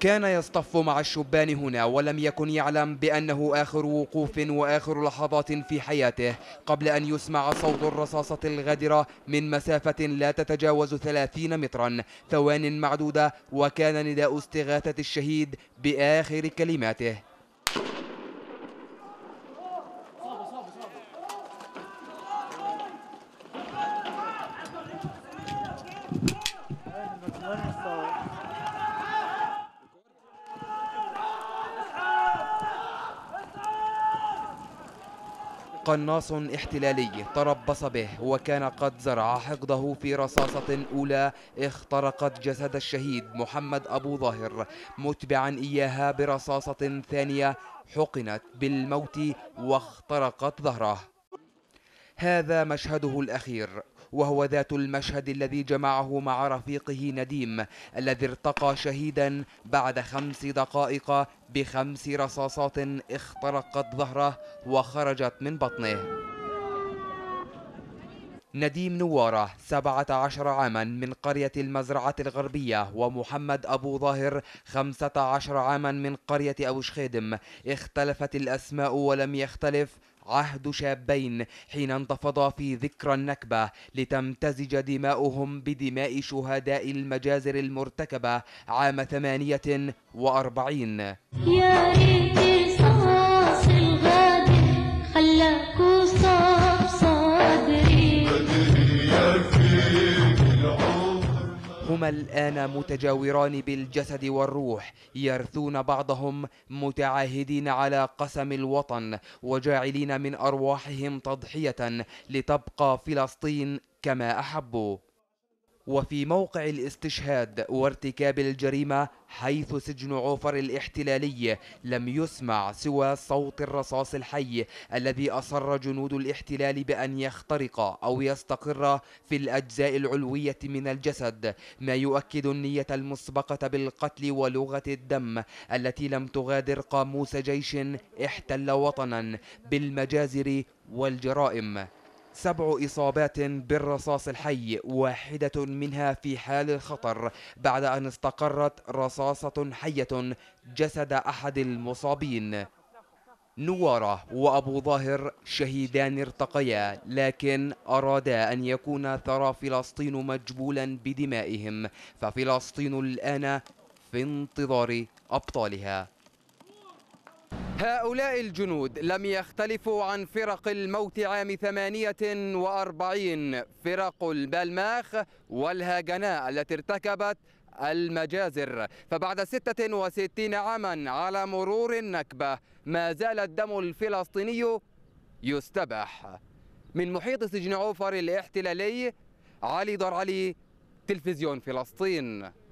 كان يصطف مع الشبان هنا ولم يكن يعلم بأنه آخر وقوف وآخر لحظات في حياته قبل أن يسمع صوت الرصاصة الغادرة من مسافة لا تتجاوز 30 مترا ثوان معدودة وكان نداء استغاثة الشهيد بآخر كلماته قناص احتلالي تربص به وكان قد زرع حقده في رصاصة أولى اخترقت جسد الشهيد محمد أبو ظاهر متبعا إياها برصاصة ثانية حقنت بالموت واخترقت ظهره هذا مشهده الأخير وهو ذات المشهد الذي جمعه مع رفيقه نديم الذي ارتقى شهيدا بعد خمس دقائق بخمس رصاصات اخترقت ظهره وخرجت من بطنه نديم نوارة 17 عاما من قرية المزرعة الغربية ومحمد أبو ظاهر 15 عاما من قرية أبو شخيدم اختلفت الأسماء ولم يختلف عهد شابين حين انتفضا في ذكرى النكبة لتمتزج دماؤهم بدماء شهداء المجازر المرتكبة عام ثمانية وأربعين هما الآن متجاوران بالجسد والروح يرثون بعضهم متعاهدين على قسم الوطن وجاعلين من أرواحهم تضحية لتبقى فلسطين كما أحبوا وفي موقع الاستشهاد وارتكاب الجريمة حيث سجن عوفر الاحتلالي لم يسمع سوى صوت الرصاص الحي الذي أصر جنود الاحتلال بأن يخترق أو يستقر في الأجزاء العلوية من الجسد ما يؤكد النية المسبقة بالقتل ولغة الدم التي لم تغادر قاموس جيش احتل وطنا بالمجازر والجرائم سبع إصابات بالرصاص الحي واحدة منها في حال الخطر بعد أن استقرت رصاصة حية جسد أحد المصابين نوارة وأبو ظاهر شهيدان ارتقيا لكن أرادا أن يكون ثرى فلسطين مجبولا بدمائهم ففلسطين الآن في انتظار أبطالها هؤلاء الجنود لم يختلفوا عن فرق الموت عام 48 فرق البلماخ والهاجناء التي ارتكبت المجازر فبعد 66 عاما على مرور النكبة ما زال الدم الفلسطيني يستبح من محيط سجن عوفر الاحتلالي علي درعلي تلفزيون فلسطين